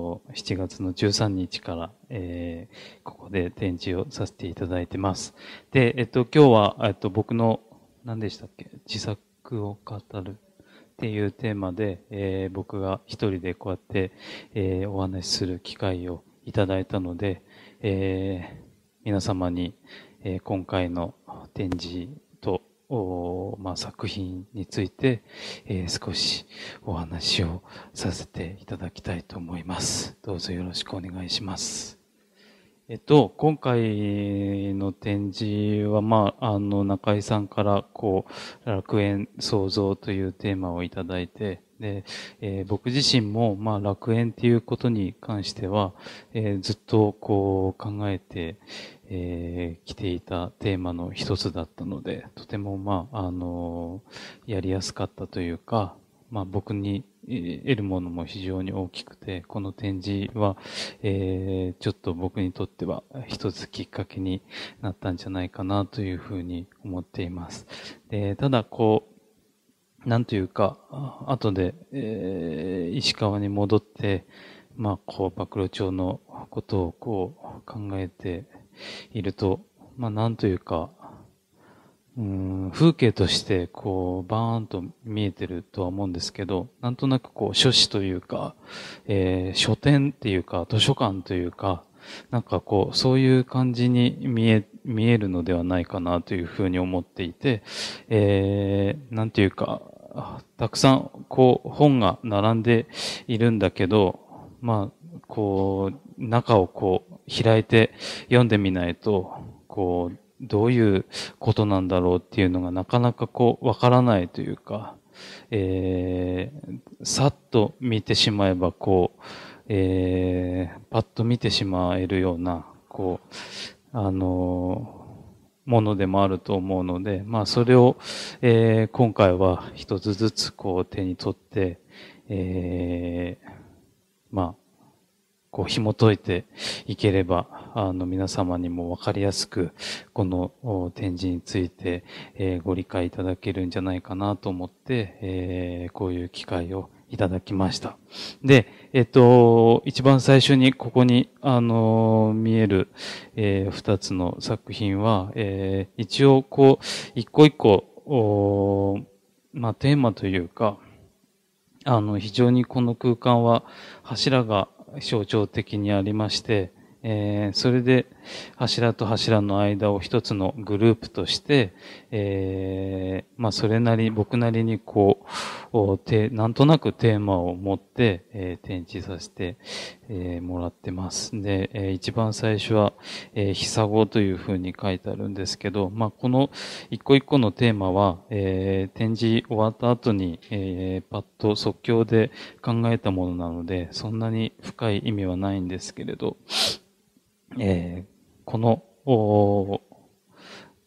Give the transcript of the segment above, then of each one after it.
7月の13日から、えー、ここで展示をさせていただいてます。で、えっと、今日は、えっと、僕の、何でしたっけ、自作を語るっていうテーマで、えー、僕が一人でこうやって、えー、お話しする機会をいただいたので、え皆様に、え今回の展示おまあ、作品について、えー、少しお話をさせていただきたいと思います。どうぞよろしくお願いします。えっと、今回の展示は、まあ、あの、中井さんから、こう、楽園創造というテーマをいただいて、で、えー、僕自身も、まあ、楽園ということに関しては、えー、ずっと、こう、考えて、えー、来ていたテーマの一つだったので、とても、まあ、あのやりやすかったというか、まあ、僕に得るものも非常に大きくて、この展示は、えー、ちょっと僕にとっては一つきっかけになったんじゃないかなというふうに思っています。でただ、こう、なんというか、後で、えー、石川に戻って、まあ、こう、暴露町のことをこう考えていると、まあなんというか、うん風景としてこうバーンと見えてるとは思うんですけど、なんとなくこう書士というか、えー、書店っていうか図書館というか、なんかこうそういう感じに見え、見えるのではないかなというふうに思っていて、えー、なんていうか、たくさんこう本が並んでいるんだけど、まあこう、中をこう、開いて読んでみないと、こう、どういうことなんだろうっていうのがなかなかこう、わからないというか、えー、さっと見てしまえば、こう、えー、パッと見てしまえるような、こう、あのー、ものでもあると思うので、まあそれを、えー、今回は一つずつこう手に取って、えー、まあこう紐解いていければ、あの皆様にもわかりやすく、この展示について、えー、ご理解いただけるんじゃないかなと思って、えー、こういう機会をいただきました。で、えっと、一番最初にここに、あの、見える、えー、二つの作品は、えー、一応、こう、一個一個、おまあ、テーマというか、あの、非常にこの空間は柱が象徴的にありまして、えー、それで、柱と柱の間を一つのグループとして、えー、まあ、それなり、僕なりにこう、てなんとなくテーマを持って、えー、展示させて、えー、もらってます。で、えー、一番最初は、えー、ひさごというふうに書いてあるんですけど、まあ、この一個一個のテーマは、えー、展示終わった後に、えー、パッと即興で考えたものなので、そんなに深い意味はないんですけれど、えー、このお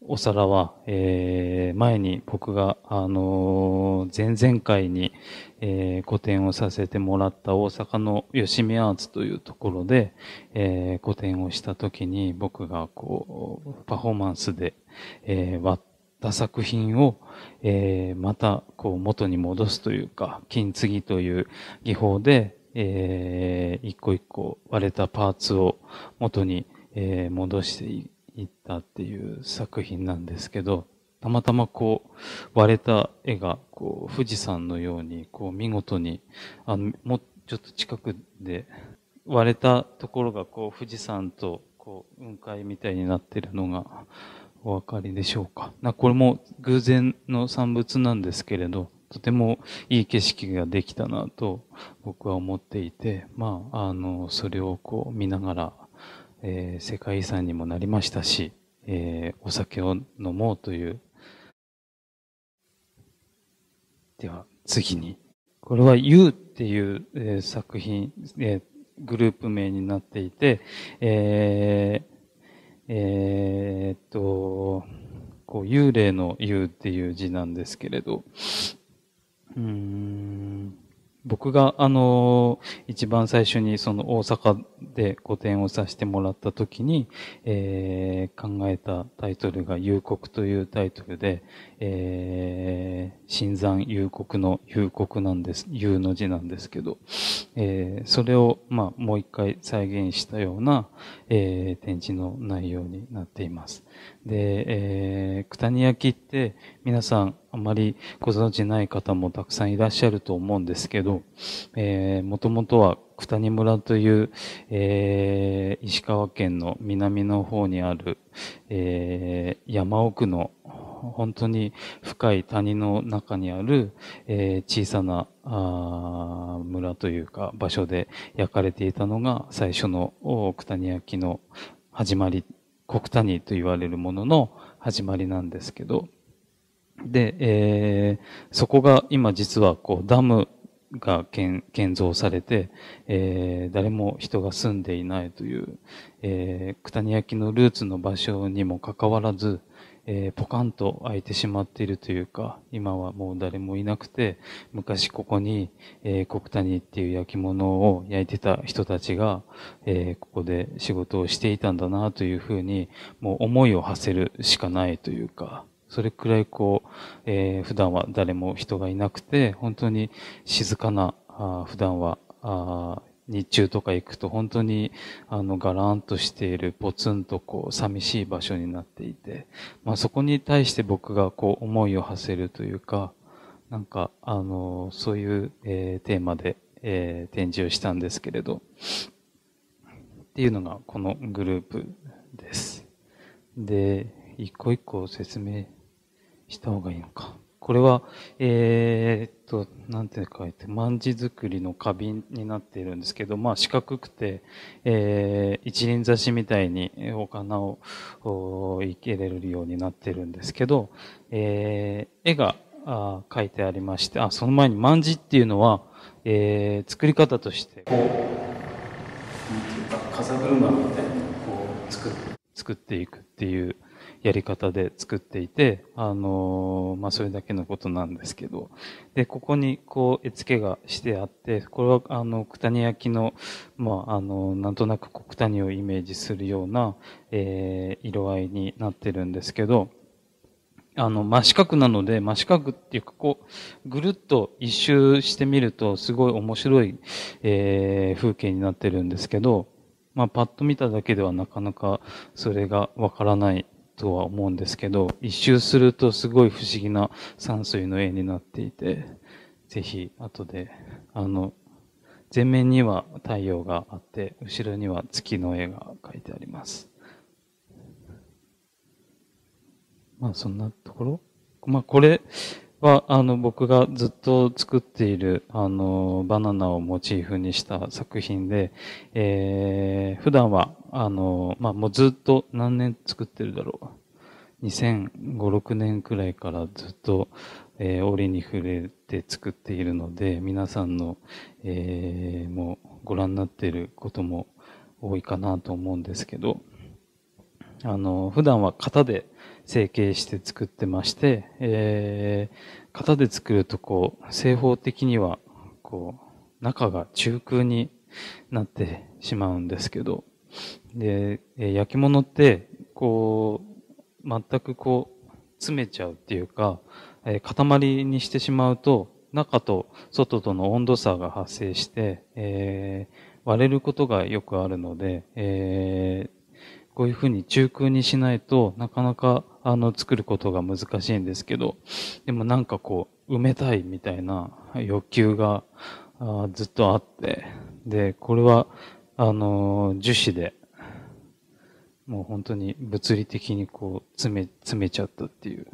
お皿は、えー、前に僕が、あのー、前々回に、えー、個展をさせてもらった大阪の吉見アーツというところで、えー、個展をした時に僕がこう、パフォーマンスで、えー、割った作品を、えー、またこう元に戻すというか、金継ぎという技法で、えー、一個一個割れたパーツを元にえー、戻していったっていう作品なんですけど、たまたまこう割れた絵がこう富士山のようにこう見事にあのもうちょっと近くで割れたところがこう富士山とこう雲海みたいになってるのがお分かりでしょうか。なこれも偶然の産物なんですけれどとてもいい景色ができたなと僕は思っていてまああのそれをこう見ながらえー、世界遺産にもなりましたし、えー、お酒を飲もうという。では、次に。これは You っていう、えー、作品、えー、グループ名になっていて、えー、えー、っと、こう幽霊の U っていう字なんですけれど、うん、僕が、あの、一番最初にその大阪で個展をさせてもらった時に、えー、考えたタイトルが、夕刻というタイトルで、えー、新山幽国の幽国なんです、幽の字なんですけど、えー、それを、まあ、もう一回再現したような、えー、展示の内容になっています。で、えー、九谷焼って皆さんあまりご存知ない方もたくさんいらっしゃると思うんですけど、えー、もともとは九谷村という、えー、石川県の南の方にある、えー、山奥の本当に深い谷の中にある、えー、小さなあ村というか場所で焼かれていたのが最初の九谷焼きの始まり国谷と言われるものの始まりなんですけどで、えー、そこが今実はこうダムが建造されて、えー、誰も人が住んでいないという、えー、九谷焼のルーツの場所にもかかわらず、えー、ポカンと開いてしまっているというか、今はもう誰もいなくて、昔ここに、えー、国谷っていう焼き物を焼いてた人たちが、えー、ここで仕事をしていたんだなというふうに、もう思いを馳せるしかないというか、それくらいこう、えー、普段は誰も人がいなくて、本当に静かな、あ普段はあ、日中とか行くと本当にあのガランとしているポツンとこう寂しい場所になっていて、まあ、そこに対して僕がこう思いを馳せるというか、なんかあの、そういう、えー、テーマで、えー、展示をしたんですけれど、っていうのがこのグループです。で、一個一個説明した方がいいのか。これは、えー、っと、なんて書いて、んじ作りの花瓶になっているんですけど、まあ四角くて、えー、一輪挿しみたいにお花をお生けれるようになってるんですけど、えー、絵があ書いてありまして、あ、その前にんじっていうのは、えー、作り方として、こう、なんていうか、風車みたいにこう作っ作っていくっていう、やり方で作っていて、あの、まあ、それだけのことなんですけど、で、ここにこう、絵付けがしてあって、これはあの、九谷焼の、まあ、あの、なんとなく九谷をイメージするような、えー、色合いになってるんですけど、あの、真四角なので、真四角っていうか、こう、ぐるっと一周してみると、すごい面白い、えー、風景になってるんですけど、まあ、パッと見ただけではなかなかそれがわからないとは思うんですけど、一周するとすごい不思議な山水の絵になっていて、ぜひ後で、あの、前面には太陽があって、後ろには月の絵が描いてあります。まあそんなところまあこれ、は、あの、僕がずっと作っている、あの、バナナをモチーフにした作品で、えー、普段は、あの、まあ、もうずっと何年作ってるだろう。2005、6年くらいからずっと、えー、折に触れて作っているので、皆さんの、えー、もうご覧になっていることも多いかなと思うんですけど、あの、普段は型で、成形して作ってまして、えー、型で作るとこう、製法的には、こう、中が中空になってしまうんですけど、で、え焼き物って、こう、全くこう、詰めちゃうっていうか、えー、塊にしてしまうと、中と外との温度差が発生して、えー、割れることがよくあるので、えー、こういうふうに中空にしないとなかなかあの作ることが難しいんですけど、でもなんかこう埋めたいみたいな欲求があずっとあって、で、これはあの樹脂でもう本当に物理的にこう詰め、詰めちゃったっていう。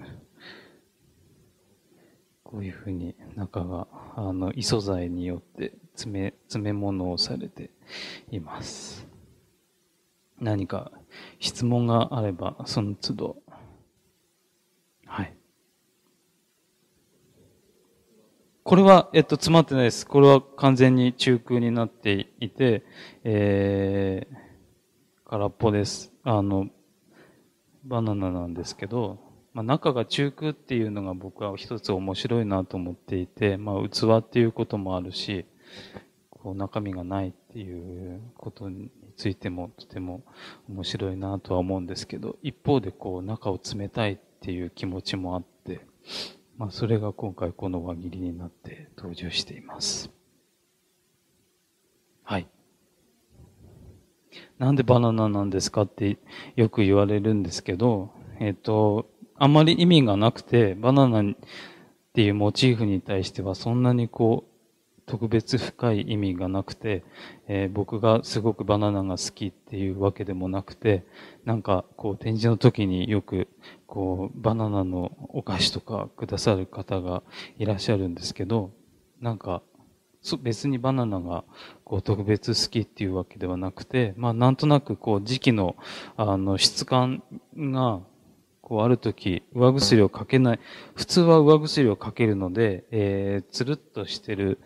こういうふうに中が、あの、異素材によって詰め、詰め物をされています。何か質問があれば、その都度、はい。これは、えっと、詰まってないです。これは完全に中空になっていて、えー、空っぽです。あの、バナナなんですけど、まあ、中が中空っていうのが僕は一つ面白いなと思っていて、まあ、器っていうこともあるし、こう中身がないっていうことについてもとても面白いなとは思うんですけど、一方でこう中を冷たいっていう気持ちもあって、まあ、それが今回この輪切りになって登場しています。はい。なんでバナナなんですかってよく言われるんですけど、えっ、ー、と、あんまり意味がなくて、バナナっていうモチーフに対してはそんなにこう特別深い意味がなくて、えー、僕がすごくバナナが好きっていうわけでもなくて、なんかこう展示の時によくこうバナナのお菓子とかくださる方がいらっしゃるんですけど、なんか別にバナナがこう特別好きっていうわけではなくて、まあなんとなくこう時期のあの質感がこうある時、上薬をかけない、普通は上薬をかけるので、えー、つるっとしてる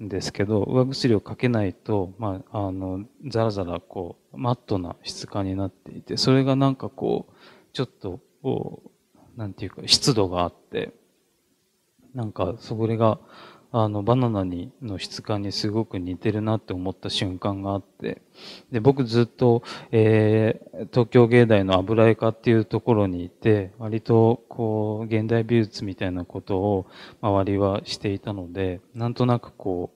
ですけど、上薬をかけないと、まあ、あの、ザラザラこう、マットな質感になっていて、それがなんかこう、ちょっと、こう、なんていうか、湿度があって、なんか、そこが、あのバナナにの質感にすごく似てるなって思った瞬間があってで僕ずっと、えー、東京芸大の油絵科っていうところにいて割とこう現代美術みたいなことを周りはしていたのでなんとなくこ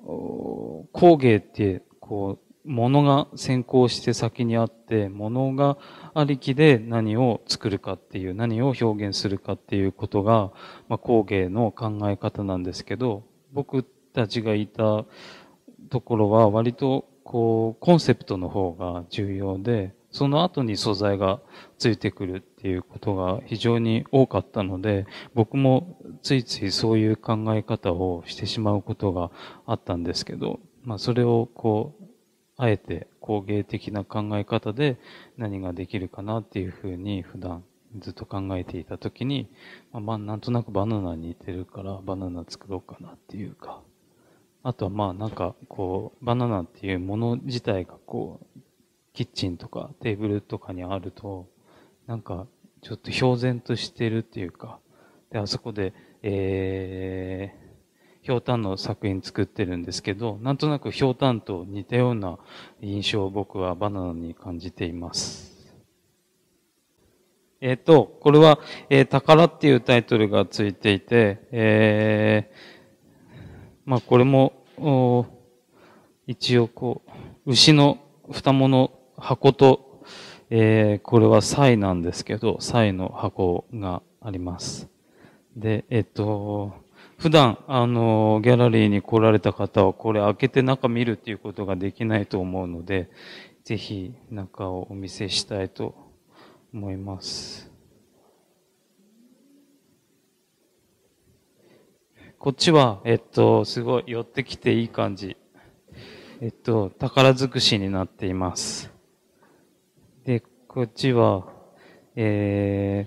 う工芸ってこう物が先行して先にあって物がありきで何を作るかっていう何を表現するかっていうことが、まあ、工芸の考え方なんですけど僕たちがいたところは割とこうコンセプトの方が重要でその後に素材がついてくるっていうことが非常に多かったので、僕もついついそういう考え方をしてしまうことがあったんですけど、まあそれをこう、あえて工芸的な考え方で何ができるかなっていうふうに普段ずっと考えていた時に、まあ、なんとなくバナナに似てるからバナナ作ろうかなっていうか、あとはまあなんかこうバナナっていうもの自体がこうキッチンとかテーブルとかにあるとなんかちょっと標然としてるっていうか、で、あそこで、えひょうたんの作品作ってるんですけど、なんとなくひょうたんと似たような印象を僕はバナナに感じています。えっ、ー、と、これは、えー、宝っていうタイトルがついていて、えー、まあこれも、お一応こう、牛の双子の箱と、えー、これはサイなんですけど、サイの箱があります。で、えっ、ー、と、普段、あの、ギャラリーに来られた方は、これ開けて中見るっていうことができないと思うので、ぜひ中をお見せしたいと思います。こっちは、えっと、すごい寄ってきていい感じ。えっと、宝尽くしになっています。で、こっちは、え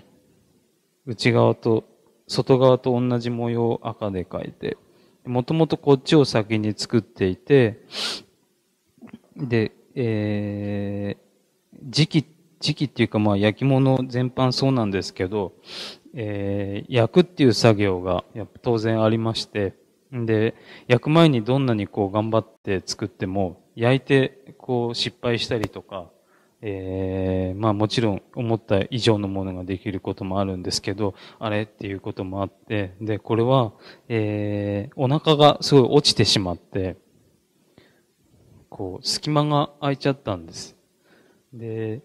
ー、内側と外側と同じ模様を赤で描いて、もともとこっちを先に作っていて、で、えー、時期、時期っていうかまあ焼き物全般そうなんですけど、えー、焼くっていう作業がやっぱ当然ありまして、で、焼く前にどんなにこう頑張って作っても、焼いてこう失敗したりとか、えー、まあもちろん思った以上のものができることもあるんですけど、あれっていうこともあって、で、これは、えー、お腹がすごい落ちてしまって、こう、隙間が空いちゃったんです。で、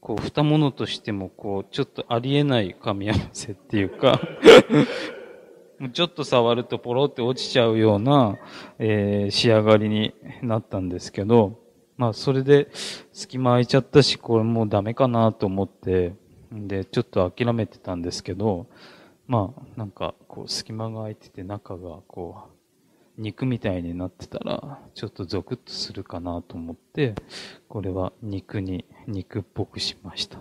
こう、蓋物としても、こう、ちょっとありえない噛み合わせっていうか ちょっと触るとポロって落ちちゃうような、えー、仕上がりになったんですけど、まあ、それで隙間空いちゃったし、これもうダメかなと思って、で、ちょっと諦めてたんですけど、まあ、なんか、こう、隙間が空いてて中が、こう、肉みたいになってたら、ちょっとゾクッとするかなと思って、これは肉に、肉っぽくしました。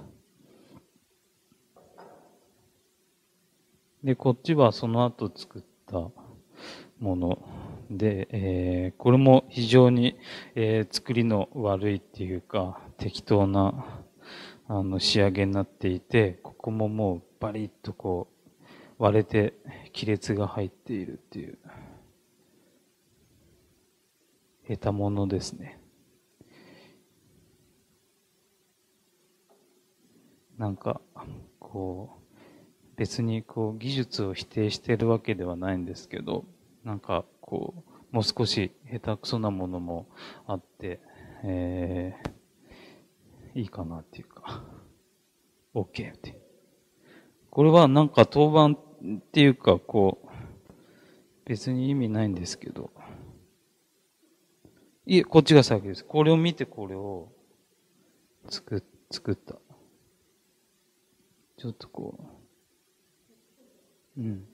で、こっちはその後作ったもので、えー、これも非常に、えー、作りの悪いっていうか適当なあの仕上げになっていてここももうバリッとこう割れて亀裂が入っているっていう得たものですねなんかこう別にこう技術を否定してるわけではないんですけどなんかこう、もう少し下手くそなものもあって、えー、いいかなっていうか、OK って。これはなんか当番っていうか、こう、別に意味ないんですけど。いえ、こっちが先です。これを見てこれを作、作った。ちょっとこう。うん。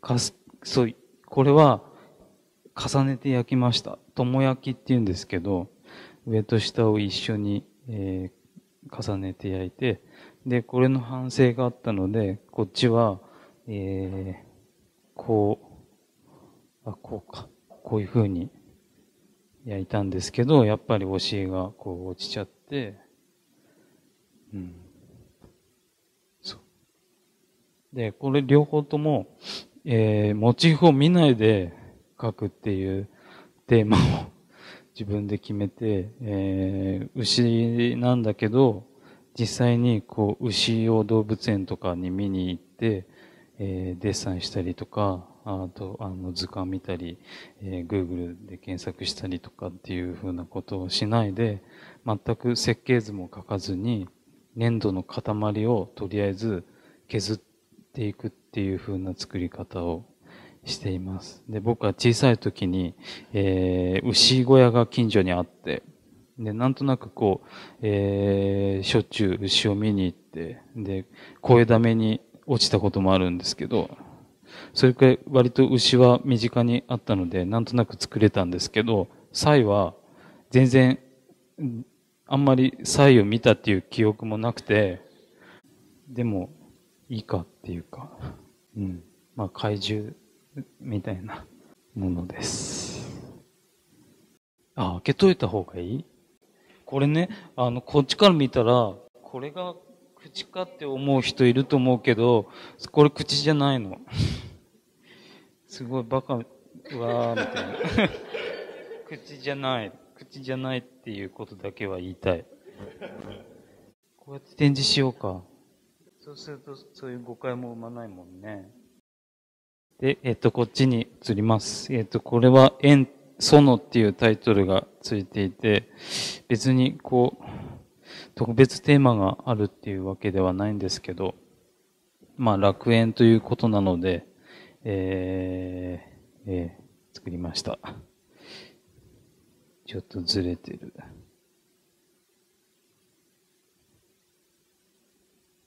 かす、そう、これは重ねて焼きました。友焼きって言うんですけど、上と下を一緒に、えー、重ねて焼いて、で、これの反省があったので、こっちは、えー、こう、あ、こうか。こういう風に焼いたんですけど、やっぱりお尻がこう落ちちゃって、うん。そう。で、これ両方とも、えー、モチーフを見ないで書くっていうテーマを自分で決めて、えー、牛なんだけど、実際にこう牛を動物園とかに見に行って、えー、デッサンしたりとか、あとあの図鑑見たり、えー、Google で検索したりとかっていうふうなことをしないで、全く設計図も書かずに、粘土の塊をとりあえず削っていくっていうふうな作り方をしています。で、僕は小さい時に、えー、牛小屋が近所にあって、で、なんとなくこう、えー、しょっちゅう牛を見に行って、で、声だめに落ちたこともあるんですけど、それくらい割と牛は身近にあったので、なんとなく作れたんですけど、サイは全然、あんまりサイを見たっていう記憶もなくて、でも、いいかっていうか、うん。まあ、怪獣みたいなものです。あ、開けといた方がいいこれね、あの、こっちから見たら、これが口かって思う人いると思うけど、これ口じゃないの。すごいバカ、うわーみたいな。口じゃない。口じゃないっていうことだけは言いたい。こうやって展示しようか。そうすると、そういう誤解も生まないもんね。で、えっと、こっちに移ります。えっと、これは、園、園っていうタイトルがついていて、別にこう、特別テーマがあるっていうわけではないんですけど、まあ、楽園ということなので、えー、えー、作りました。ちょっとずれてる。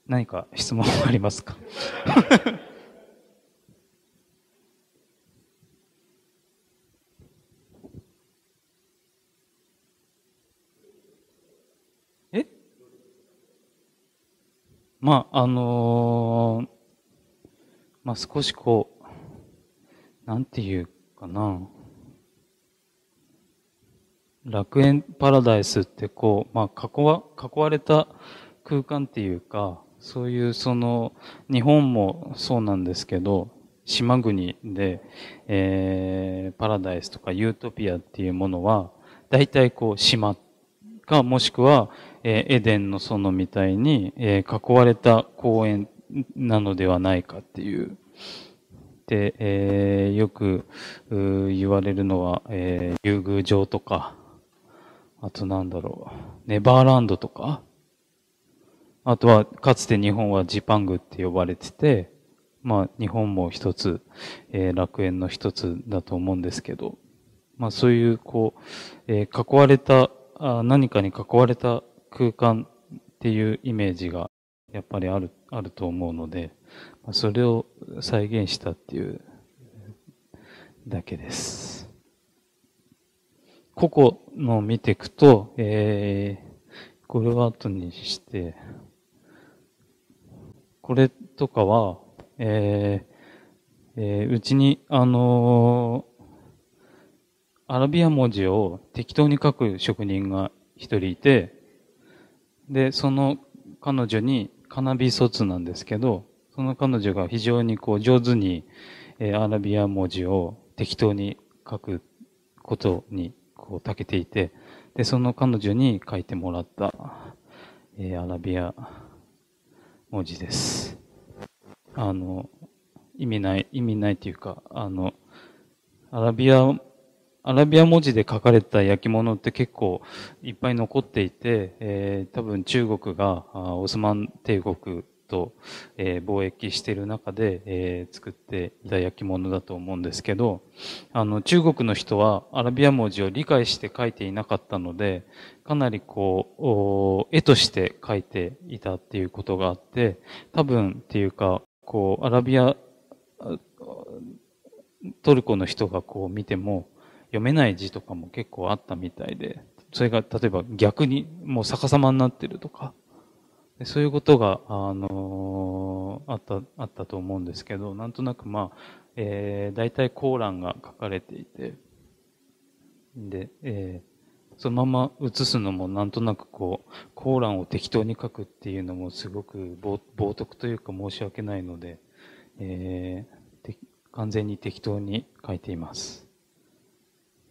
何か質問はありますか まあ、あのー、まあ、少しこう、なんていうかな。楽園パラダイスってこう、まあ、囲わ、囲われた空間っていうか、そういうその、日本もそうなんですけど、島国で、えー、パラダイスとかユートピアっていうものは、大体こう島かもしくはえー、エデンの園みたいに、えー、囲われた公園なのではないかっていう。で、えー、よく言われるのは、えー、竜宮城とか、あとなんだろう、ネバーランドとか、あとはかつて日本はジパングって呼ばれてて、まあ日本も一つ、えー、楽園の一つだと思うんですけど、まあそういうこう、えー、囲われたあ、何かに囲われた空間っていうイメージがやっぱりあるあると思うので、それを再現したっていうだけです。個々のを見ていくと、えー、これは後にして、これとかは、えーえー、うちに、あのー、アラビア文字を適当に書く職人が一人いて、で、その彼女に、カナビ卒なんですけど、その彼女が非常にこう上手に、えー、アラビア文字を適当に書くことにこう長けていて、で、その彼女に書いてもらった、えー、アラビア文字です。あの、意味ない、意味ないというか、あの、アラビアアラビア文字で書かれた焼き物って結構いっぱい残っていて、えー、多分中国がオスマン帝国と、貿易している中で、作っていた焼き物だと思うんですけど、あの、中国の人はアラビア文字を理解して書いていなかったので、かなりこう、絵として書いていたっていうことがあって、多分っていうか、こう、アラビア、トルコの人がこう見ても、読めない字とかも結構あったみたいで、それが例えば逆にもう逆さまになってるとか、そういうことが、あのー、あった、あったと思うんですけど、なんとなくまあ、えー、大体コーランが書かれていて、で、えー、そのまま写すのもなんとなくこう、コーランを適当に書くっていうのもすごく冒涜というか申し訳ないので、えー、完全に適当に書いています。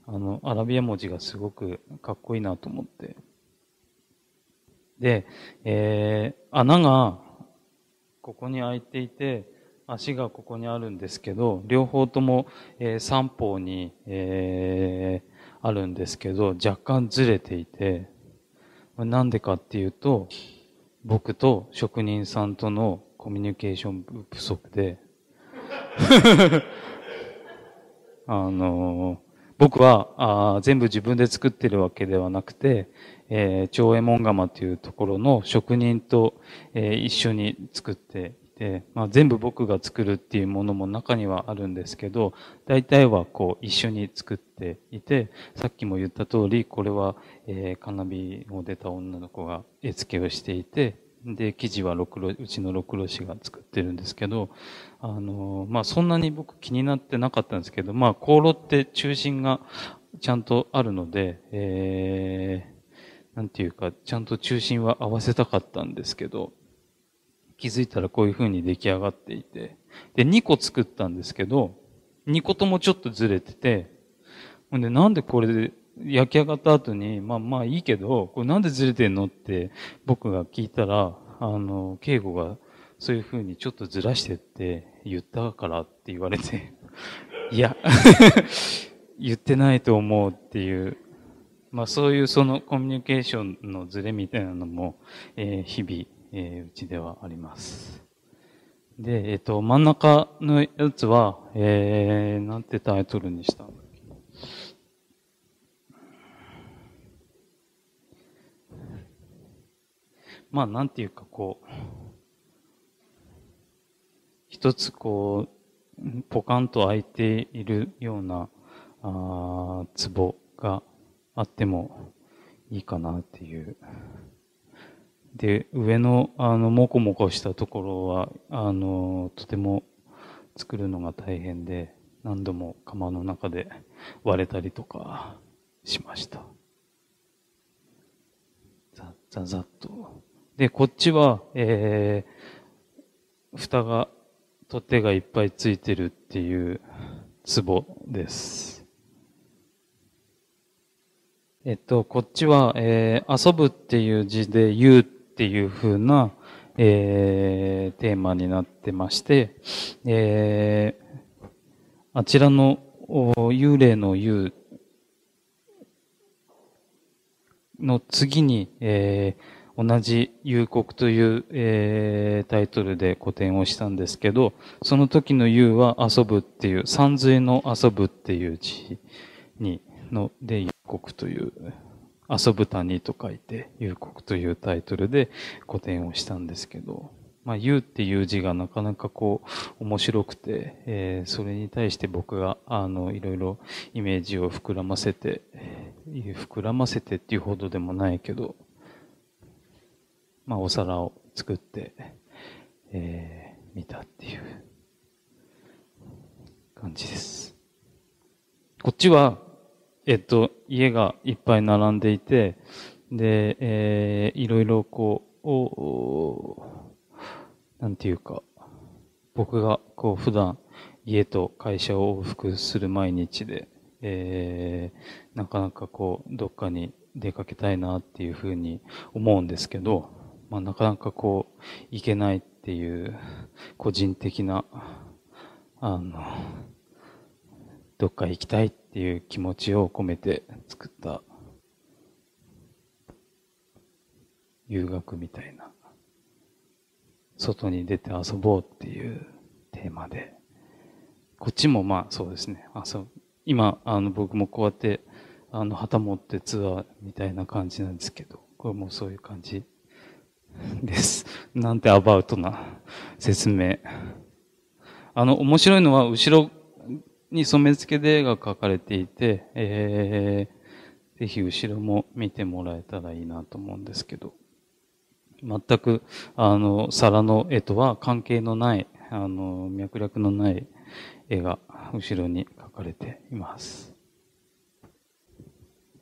あの、アラビア文字がすごくかっこいいなと思って。で、えー、穴がここに開いていて、足がここにあるんですけど、両方とも、えー、三方に、えー、あるんですけど、若干ずれていて、なんでかっていうと、僕と職人さんとのコミュニケーション不足で あのー僕はあ全部自分で作ってるわけではなくて、えー、長右衛門釜というところの職人と、えー、一緒に作っていて、まあ、全部僕が作るっていうものも中にはあるんですけど、大体はこう一緒に作っていて、さっきも言った通り、これは、えー、カーナビを出た女の子が絵付けをしていて、で、生地はろくろ、うちのろくろ氏が作ってるんですけど、あの、まあ、そんなに僕気になってなかったんですけど、まあ、香炉って中心がちゃんとあるので、えー、なんていうか、ちゃんと中心は合わせたかったんですけど、気づいたらこういう風に出来上がっていて、で、2個作ったんですけど、2個ともちょっとずれてて、ほんで、なんでこれで焼き上がった後に、まあまあいいけど、これなんでずれてんのって僕が聞いたら、あの、敬語がそういうふうにちょっとずらしてって言ったからって言われて、いや 言ってないと思うっていう、まあそういうそのコミュニケーションのずれみたいなのも、えー、日々、えー、うちではあります。で、えっ、ー、と、真ん中のやつは、えー、なんてタイトルにしたのまあなんていうかこう、一つこう、ポカンと開いているような、あツがあってもいいかなっていう。で、上の、あの、もこもこしたところは、あの、とても作るのが大変で、何度も釜の中で割れたりとかしました。ざ、ざざっと。で、こっちは、えー、蓋が、取っ手がいっぱいついてるっていう壺です。えっと、こっちは、えー、遊ぶっていう字で言うっていう風な、えー、テーマになってまして、えー、あちらの幽霊の言うの次に、えー同じ「夕刻」という、えー、タイトルで個展をしたんですけどその時の「夕」は「遊ぶ」っていう「三髄の遊ぶ」っていう字にので「夕刻」という「遊ぶ谷」と書いて「夕刻」というタイトルで個展をしたんですけど。まあ、言っていう字がなかなかこう面白くて、えー、それに対して僕があのいろいろイメージを膨らませて、膨らませてっていうほどでもないけどまあ、お皿を作って、えー、見たっていう感じです。こっちは、えっと、家がいっぱい並んでいて、で、えー、いろいろこう、なんていうか、僕がこう普段家と会社を往復する毎日で、えー、なかなかこう、どっかに出かけたいなっていうふうに思うんですけど、まあ、なかなかこう、いけないっていう、個人的な、あの、どっか行きたいっていう気持ちを込めて作った遊学みたいな外に出て遊ぼうっていうテーマでこっちもまあそうですねあそう今あの僕もこうやってあの旗持ってツアーみたいな感じなんですけどこれもそういう感じです。なんてアバウトな説明。あの、面白いのは、後ろに染付で絵が描かれていて、えー、ぜひ後ろも見てもらえたらいいなと思うんですけど、全く、あの、皿の絵とは関係のない、あの、脈絡のない絵が後ろに描かれています。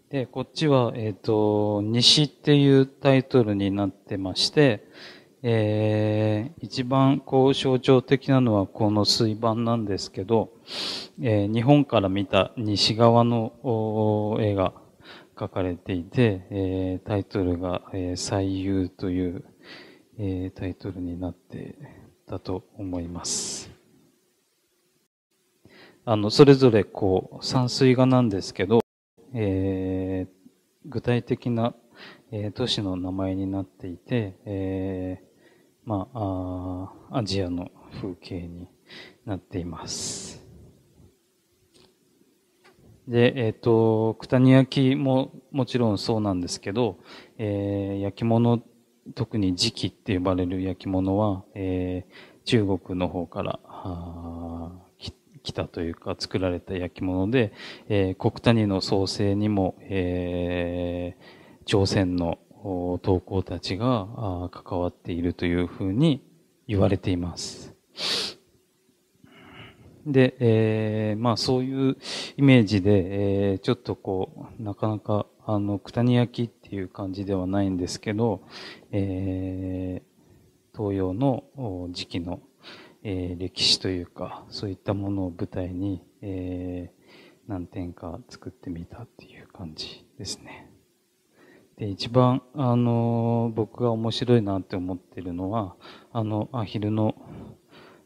で、こっちは、えっ、ー、と、西っていうタイトルになってまして、えー、一番こう象徴的なのはこの水盤なんですけど、えー、日本から見た西側の絵が書かれていて、えー、タイトルが、えー、最優という、えー、タイトルになってたと思います。あの、それぞれこう、山水画なんですけど、えー、具体的な、えー、都市の名前になっていて、えー、まあアジアの風景になっています。で、えっ、ー、と、九谷焼ももちろんそうなんですけど、えー、焼き物、特に磁器って呼ばれる焼き物は、えー、中国の方から、きたというか作られた焼き物で、えー、国谷の創生にも、えー、朝鮮の陶工たちが関わっているというふうに言われています。で、えー、まあそういうイメージで、えー、ちょっとこう、なかなか、あの、九谷焼っていう感じではないんですけど、えー、東洋の時期のえー、歴史というかそういったものを舞台に、えー、何点か作ってみたっていう感じですね。で一番、あの僕が面白いなって思ってるのはあのアヒルの、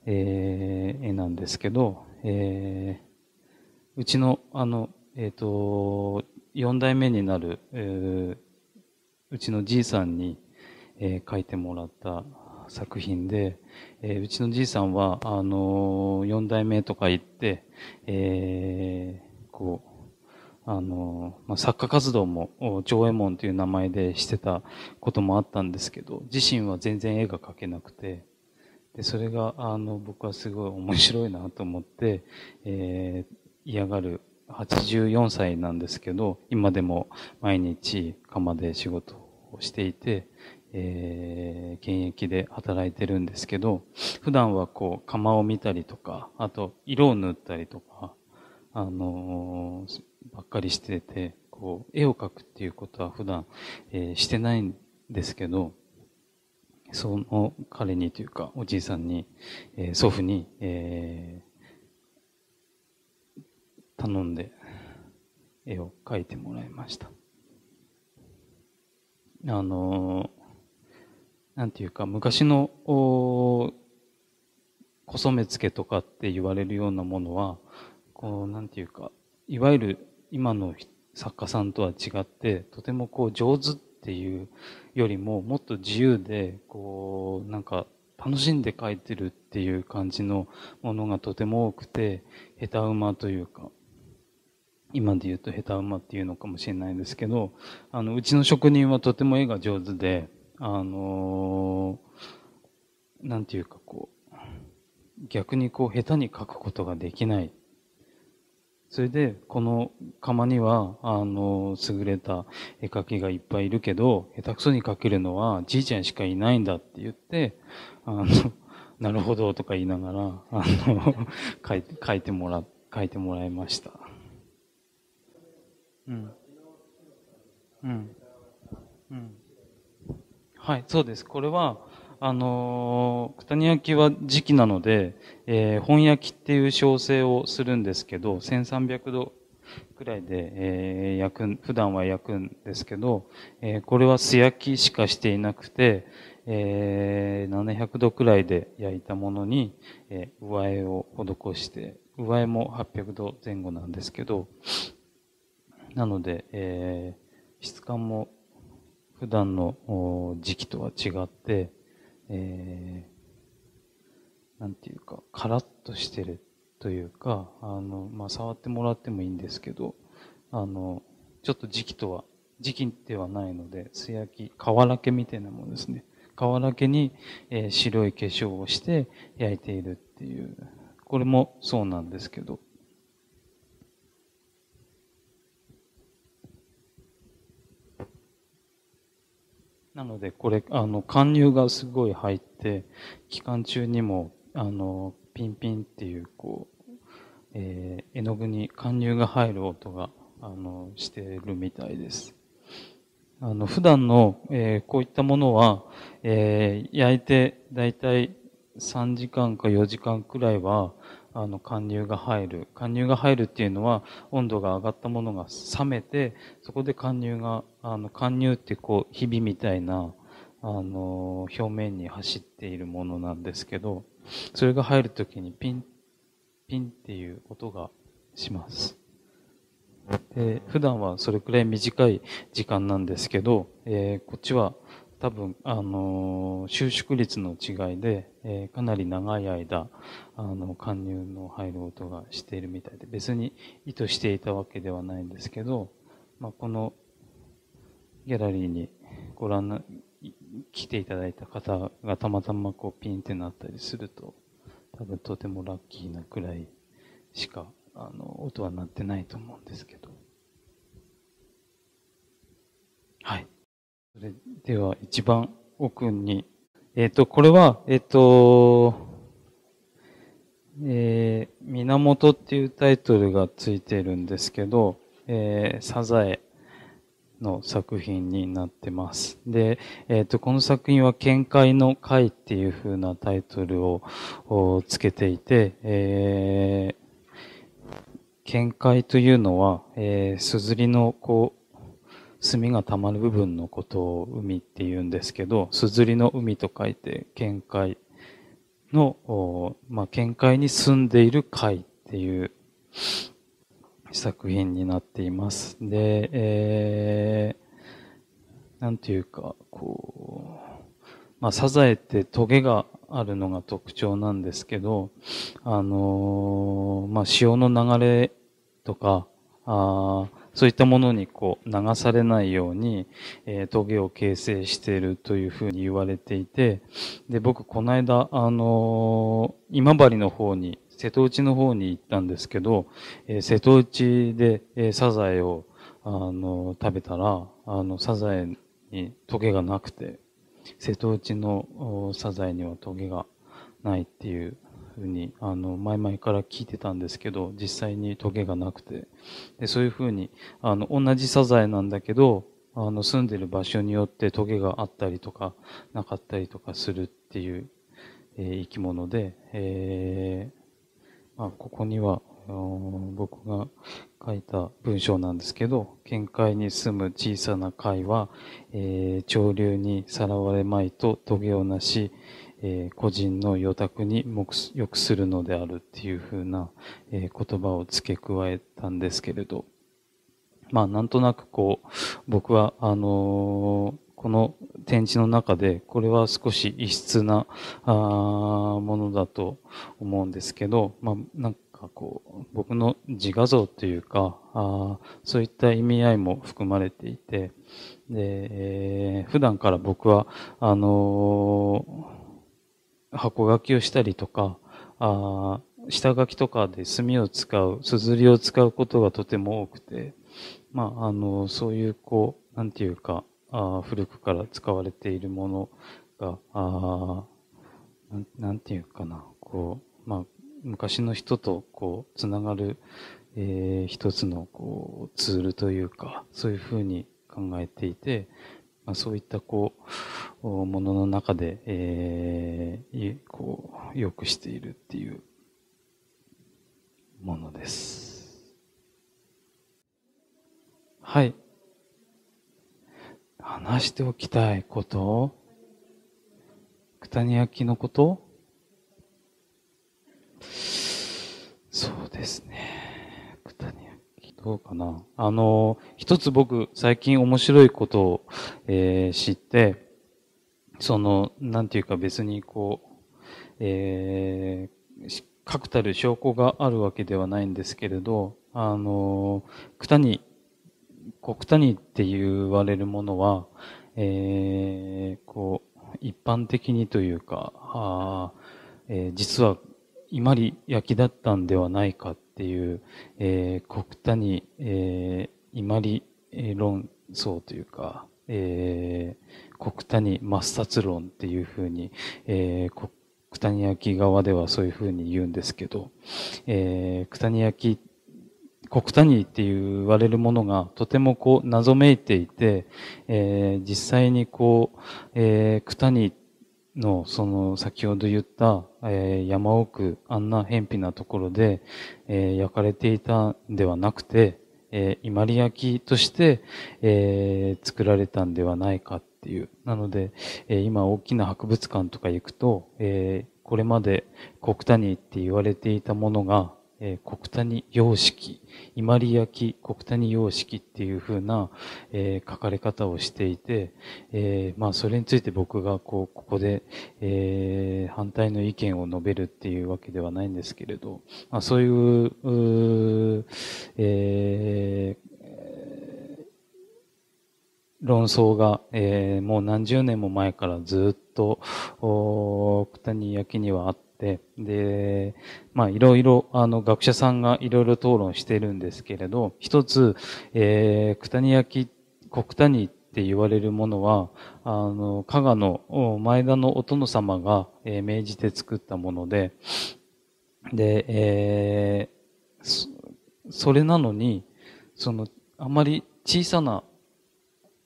えー、絵なんですけど、えー、うちのあの、えーと、と4代目になる、えー、うちのじいさんに、えー、描いてもらった作品で、えー、うちのじいさんは、あのー、4代目とか行って、えー、こう、あの、まあ、作家活動も、上右衛門という名前でしてたこともあったんですけど、自身は全然絵が描けなくて、で、それが、あの、僕はすごい面白いなと思って、えー、嫌がる84歳なんですけど、今でも毎日釜で仕事をしていて、えー、現役で働いてるんですけど、普段はこう、釜を見たりとか、あと、色を塗ったりとか、あのー、ばっかりしてて、こう、絵を描くっていうことは普段、えー、してないんですけど、その彼にというか、おじいさんに、えー、祖父に、えー、頼んで、絵を描いてもらいました。あのーなんていうか、昔の、お小染付とかって言われるようなものは、こう、なんていうか、いわゆる今の作家さんとは違って、とてもこう、上手っていうよりも、もっと自由で、こう、なんか、楽しんで書いてるっていう感じのものがとても多くて、下手馬というか、今で言うと下手馬っていうのかもしれないんですけど、あの、うちの職人はとても絵が上手で、あのー、なんていうかこう、逆にこう、下手に書くことができない。それで、この窯には、あのー、優れた絵描きがいっぱいいるけど、下手くそに描けるのはじいちゃんしかいないんだって言って、あの、なるほどとか言いながら、あの、書いて、いてもら、いてもらいました。うん。うん。うん。はい、そうです。これは、あのー、九谷焼は時期なので、えー、本焼きっていう焼成をするんですけど、1300度くらいで、えー、焼く、普段は焼くんですけど、えー、これは素焼きしかしていなくて、えー、700度くらいで焼いたものに、えー、上絵を施して、上絵も800度前後なんですけど、なので、えー、質感も普段の時期とは違って、えー、なんていうか、カラッとしてるというか、あの、まあ、触ってもらってもいいんですけど、あの、ちょっと時期とは、時期ではないので、素焼き、瓦けみたいなものですね。瓦けに、えー、白い化粧をして焼いているっていう、これもそうなんですけど、なので、これ、あの、貫入がすごい入って、期間中にも、あの、ピンピンっていう、こう、えー、絵の具に貫入が入る音が、あの、してるみたいです。あの、普段の、えー、こういったものは、えー、焼いて、だいたい3時間か4時間くらいは、あの、貫入が入る。貫入が入るっていうのは、温度が上がったものが冷めて、そこで貫入があの貫入ってこうひびみたいなあの表面に走っているものなんですけどそれが入るときにピンピンっていう音がします。で普段はそれくらい短い時間なんですけど、えー、こっちは多分、あの収縮率の違いで、えー、かなり長い間、あの、貫入の入る音がしているみたいで、別に意図していたわけではないんですけど、まあ、このギャラリーにご覧の、来ていただいた方がたまたまこうピンってなったりすると、多分とてもラッキーなくらいしか、あの、音は鳴ってないと思うんですけど。はい。それでは一番奥に、えっ、ー、と、これは、えっ、ー、と、えー、源っていうタイトルがついてるんですけど、えー、サザエの作品になってます。で、えっ、ー、と、この作品は見解の会っていう風なタイトルをつけていて、えー、見解というのは、えー、すずりのこう、墨が溜まる部分のことを海って言うんですけど、すずりの海と書いて、見解の、まあ、見解に住んでいる会っていう作品になっています。で、えー、なんていうか、こう、まあ、サザエってトゲがあるのが特徴なんですけど、あのー、まあ、潮の流れとか、あそういったものにこう流されないように、えー、ゲを形成しているというふうに言われていて、で、僕この間、あのー、今治の方に瀬戸内の方に行ったんですけど、えー、瀬戸内で、えー、サザエを、あの、食べたら、あの、サザエにトゲがなくて、瀬戸内のサザエにはトゲがないっていうふうに、あの、前々から聞いてたんですけど、実際にトゲがなくて、でそういうふうに、あの、同じサザエなんだけど、あの、住んでる場所によってトゲがあったりとか、なかったりとかするっていう、えー、生き物で、えー、まあ、ここには僕が書いた文章なんですけど、見解に住む小さな貝は、えー、潮流にさらわれまいとトゲをなし、えー、個人の予託によくするのであるっていうふうな、えー、言葉を付け加えたんですけれど、まあなんとなくこう、僕はあのこの展示の中で、これは少し異質なあものだと思うんですけど、まあ、なんかこう、僕の自画像というか、あそういった意味合いも含まれていて、で、えー、普段から僕は、あのー、箱書きをしたりとか、あ下書きとかで墨を使う、硯を使うことがとても多くて、まあ、あのそういう、こう、なんていうか、あ古くから使われているものがあななんていうかなこう、まあ、昔の人とこうつながる、えー、一つのこうツールというかそういうふうに考えていて、まあ、そういったこうものの中で、えー、こうよくしているっていうものです。はい。話しておきたいこと九谷焼のことそうですね。九谷焼、どうかな。あの、一つ僕、最近面白いことを、えー、知って、その、なんていうか別にこう、えー、確たる証拠があるわけではないんですけれど、あの、九谷国谷って言われるものは、えー、こう、一般的にというか、あえー、実は今里焼きだったんではないかっていう、えー、国谷、えー、今里論争というか、えー、国谷抹殺論っていうふうに、えー、国谷焼側ではそういうふうに言うんですけど、えー、国谷焼国谷って言われるものがとてもこう謎めいていて、えー、実際にこう、えー、九谷のその先ほど言った、えー、山奥あんな偏僻なところで、えー、焼かれていたんではなくて、えー、伊万里焼として、えー、作られたんではないかっていう。なので、えー、今大きな博物館とか行くと、えー、これまで国谷って言われていたものが、えー、国谷様式、伊万里焼国谷様式っていうふうな、えー、書かれ方をしていて、えー、まあそれについて僕がこう、ここで、え反対の意見を述べるっていうわけではないんですけれど、まあそういう、うえ論争が、えー、もう何十年も前からずっと、奥谷焼にはあって、で、まあいろいろ、あの、学者さんがいろいろ討論してるんですけれど、一つ、えー、九谷焼、国谷って言われるものは、あの、加賀の前田のお殿様が、えー、命じて作ったもので、で、えー、それなのに、その、あまり小さな、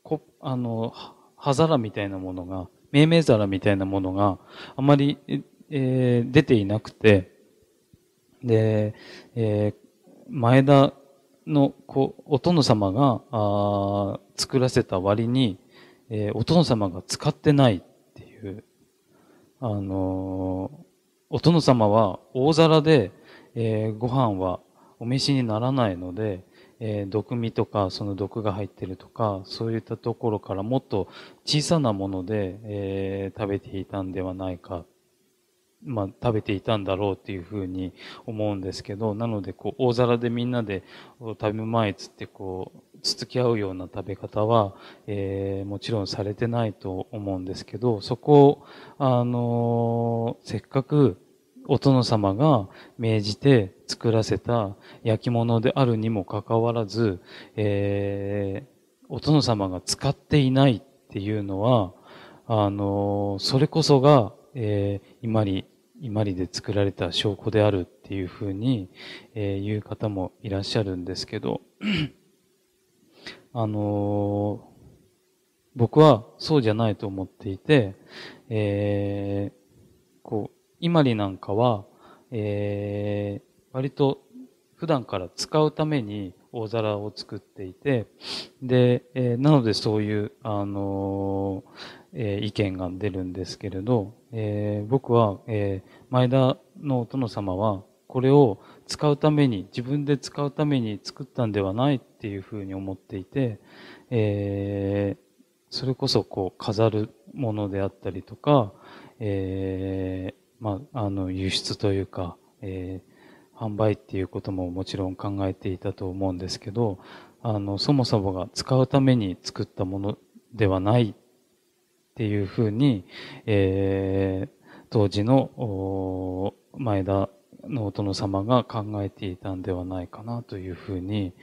こ、あの、葉皿みたいなものが、命名皿みたいなものがあまりえー、出ていなくて、で、えー、前田のお殿様があ作らせた割に、えー、お殿様が使ってないっていう、あのー、お殿様は大皿で、えー、ご飯はお召しにならないので、えー、毒味とかその毒が入ってるとかそういったところからもっと小さなもので、えー、食べていたんではないかまあ、食べていたんだろうっていうふうに思うんですけど、なので、こう、大皿でみんなで食べまいつってこう、つつき合うような食べ方は、えー、もちろんされてないと思うんですけど、そこを、あのー、せっかくお殿様が命じて作らせた焼き物であるにもかかわらず、えー、お殿様が使っていないっていうのは、あのー、それこそが、えー、今に今里で作られた証拠であるっていうふうに、えー、言う方もいらっしゃるんですけど、あのー、僕はそうじゃないと思っていて、えー、こう、ま里なんかは、えー、割と普段から使うために大皿を作っていて、で、えー、なのでそういう、あのー、えー、意見が出るんですけれど、えー、僕は、えー、前田のお殿様はこれを使うために自分で使うために作ったんではないっていうふうに思っていて、えー、それこそこう飾るものであったりとか、えーまあ、あの輸出というか、えー、販売っていうことももちろん考えていたと思うんですけどあのそもそもが使うために作ったものではないっていうふうに、えー、当時の前田のお殿様が考えていたんではないかなというふうに、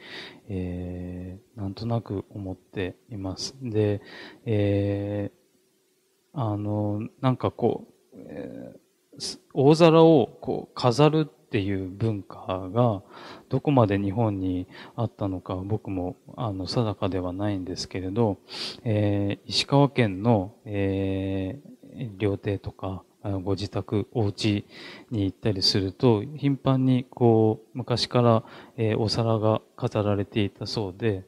えー、なんとなく思っています。で、えー、あの、なんかこう、えー、大皿をこう飾るっっていう文化がどこまで日本にあったのか僕もあの定かではないんですけれど、えー、石川県の、えー、料亭とかご自宅、お家に行ったりすると、頻繁にこう、昔から、えー、お皿が飾られていたそうで、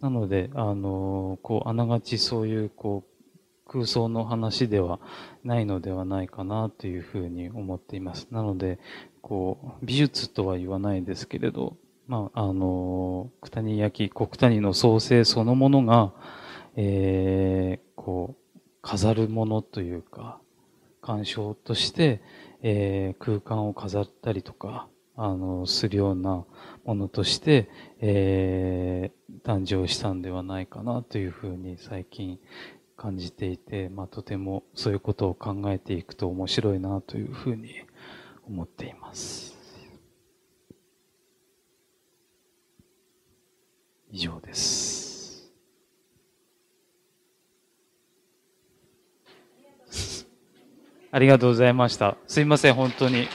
なので、あのー、こう、あながちそういう、こう、空想の話ではないのではないかなというふうに思っています。なので、こう、美術とは言わないですけれど、まあ、あの、九谷焼、国谷の創生そのものが、えー、こう、飾るものというか、鑑賞として、えー、空間を飾ったりとか、あの、するようなものとして、えー、誕生したんではないかなというふうに最近感じていて、まあ、とてもそういうことを考えていくと面白いなというふうに思っています。以上です。ありがとうございました。すいません、本当に。